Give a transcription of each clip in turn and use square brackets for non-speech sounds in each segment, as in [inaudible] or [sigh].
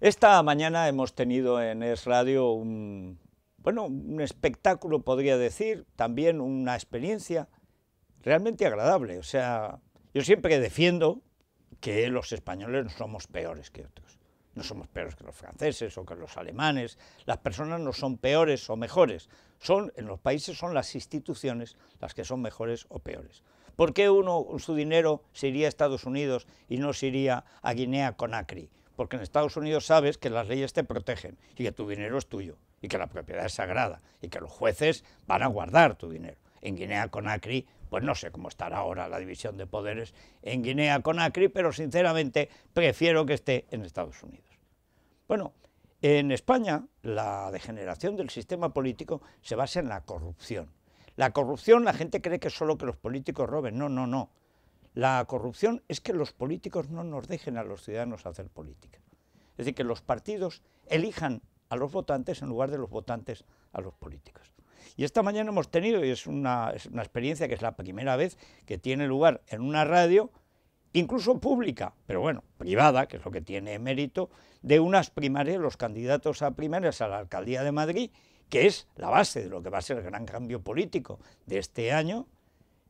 Esta mañana hemos tenido en Es Radio un, bueno, un espectáculo, podría decir, también una experiencia realmente agradable. O sea, yo siempre defiendo que los españoles no somos peores que otros. No somos peores que los franceses o que los alemanes. Las personas no son peores o mejores. Son, en los países son las instituciones las que son mejores o peores. ¿Por qué uno, su dinero, se iría a Estados Unidos y no se iría a Guinea Conakry? porque en Estados Unidos sabes que las leyes te protegen y que tu dinero es tuyo y que la propiedad es sagrada y que los jueces van a guardar tu dinero. En Guinea-Conakry, pues no sé cómo estará ahora la división de poderes en Guinea-Conakry, pero sinceramente prefiero que esté en Estados Unidos. Bueno, en España la degeneración del sistema político se basa en la corrupción. La corrupción la gente cree que solo que los políticos roben. No, no, no la corrupción es que los políticos no nos dejen a los ciudadanos hacer política. Es decir, que los partidos elijan a los votantes en lugar de los votantes a los políticos. Y esta mañana hemos tenido, y es una, experiencia que es la primera vez que tiene lugar en una radio, incluso pública, pero bueno, privada, que es lo que tiene mérito, de unas primarias, los candidatos a primarias a la alcaldía de Madrid, que es la base de lo que va a ser el gran cambio político de este año,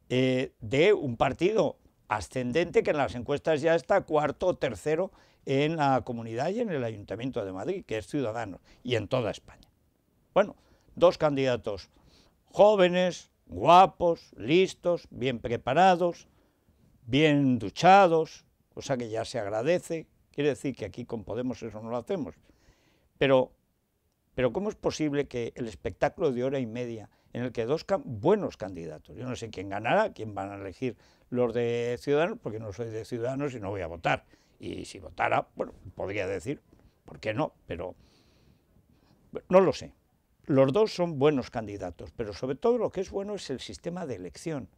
eh, de un partido ascendente que en las encuestas ya está cuarto o tercero en la comunidad y en el Ayuntamiento de Madrid, que es ciudadano, y en toda España. Bueno, dos candidatos jóvenes, guapos, listos, bien preparados, bien duchados, cosa que ya se agradece. Quiere decir que aquí con Podemos eso no lo hacemos. Pero, pero ¿cómo es posible que el espectáculo de hora y media en el que dos buenos candidatos, yo no sé quién ganará, quién van a elegir los de Ciudadanos, porque no soy de Ciudadanos y no voy a votar. Y si votara, bueno, podría decir, ¿por qué no? Pero no lo sé. Los dos son buenos candidatos, pero sobre todo lo que es bueno es el sistema de elección.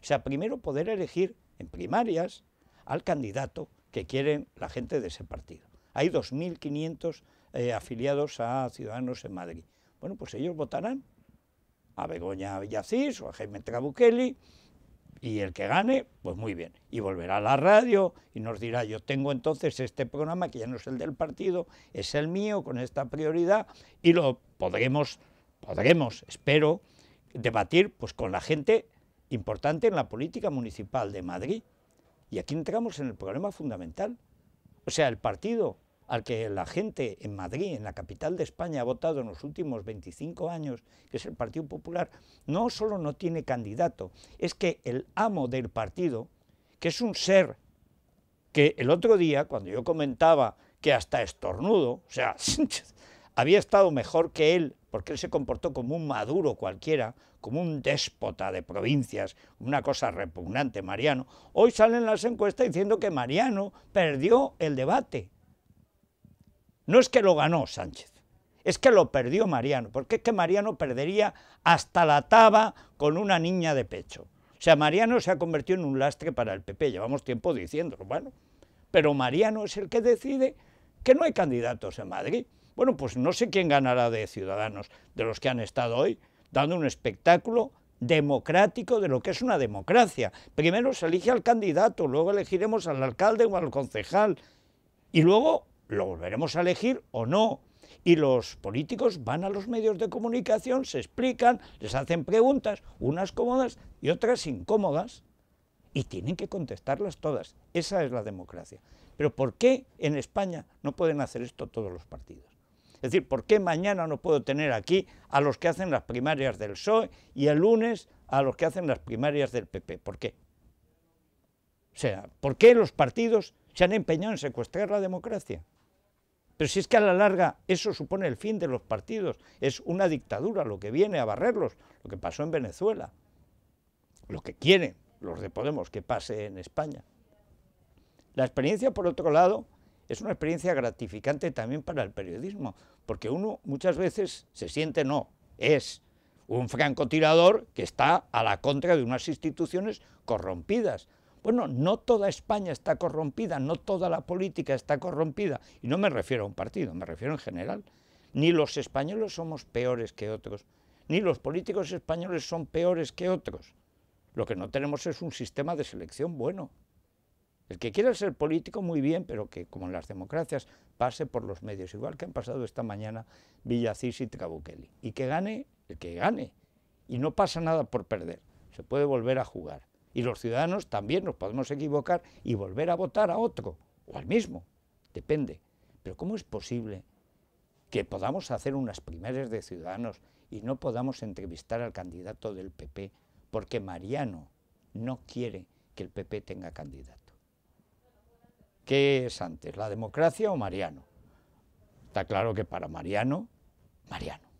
O sea, primero poder elegir en primarias al candidato que quieren la gente de ese partido. Hay 2.500 eh, afiliados a Ciudadanos en Madrid. Bueno, pues ellos votarán a Begoña Villacís o a Jaime trabuquelli y el que gane, pues muy bien. Y volverá a la radio y nos dirá, yo tengo entonces este programa que ya no es el del partido, es el mío con esta prioridad y lo podremos, podremos, espero, debatir pues con la gente importante en la política municipal de Madrid. Y aquí entramos en el problema fundamental. O sea, el partido al que la gente en Madrid, en la capital de España, ha votado en los últimos 25 años, que es el Partido Popular, no solo no tiene candidato, es que el amo del partido, que es un ser que el otro día, cuando yo comentaba que hasta estornudo, o sea, [laughs] había estado mejor que él, porque él se comportó como un maduro cualquiera, como un déspota de provincias, una cosa repugnante, Mariano. Hoy salen las encuestas diciendo que Mariano perdió el debate no es que lo ganó Sánchez, es que lo perdió Mariano, porque es que Mariano perdería hasta la taba con una niña de pecho. O sea, Mariano se ha convertido en un lastre para el PP, llevamos tiempo diciéndolo, bueno, pero Mariano es el que decide que no hay candidatos en Madrid. Bueno, pues no sé quién ganará de Ciudadanos, de los que han estado hoy, dando un espectáculo democrático de lo que es una democracia. Primero se elige al candidato, luego elegiremos al alcalde o al concejal, y luego lo volveremos a elegir o no. Y los políticos van a los medios de comunicación, se explican, les hacen preguntas, unas cómodas y otras incómodas, y tienen que contestarlas todas. Esa es la democracia. Pero ¿por qué en España no pueden hacer esto todos los partidos? Es decir, ¿por qué mañana no puedo tener aquí a los que hacen las primarias del PSOE y el lunes a los que hacen las primarias del PP? ¿Por qué? O sea, ¿por qué los partidos se han empeñado en secuestrar la democracia. Pero si es que a la larga eso supone el fin de los partidos, es una dictadura lo que viene a barrerlos, lo que pasó en Venezuela, lo que quieren los de Podemos que pase en España. La experiencia, por otro lado, es una experiencia gratificante también para el periodismo, porque uno muchas veces se siente no, es un francotirador que está a la contra de unas instituciones corrompidas, bueno, no toda España está corrompida, no toda la política está corrompida, y no me refiero a un partido, me refiero en general. Ni los españoles somos peores que otros, ni los políticos españoles son peores que otros. Lo que no tenemos es un sistema de selección bueno. El que quiera ser político, muy bien, pero que, como en las democracias, pase por los medios, igual que han pasado esta mañana Villacís y Trabukeli. Y que gane el que gane. Y no pasa nada por perder. Se puede volver a jugar. Y los ciudadanos también nos podemos equivocar y volver a votar a otro o al mismo, depende. Pero ¿cómo es posible que podamos hacer unas primeras de ciudadanos y no podamos entrevistar al candidato del PP porque Mariano no quiere que el PP tenga candidato? ¿Qué es antes, la democracia o Mariano? Está claro que para Mariano, Mariano.